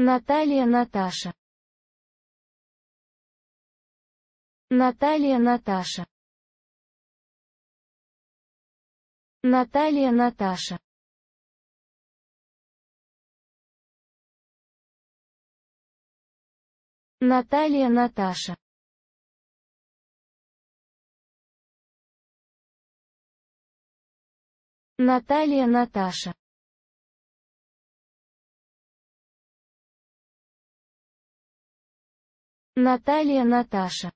Наталья Наташа. Наталья Наташа. Наталья Наташа. Наталья Наташа. Наталья Наташа. Наталья Наташа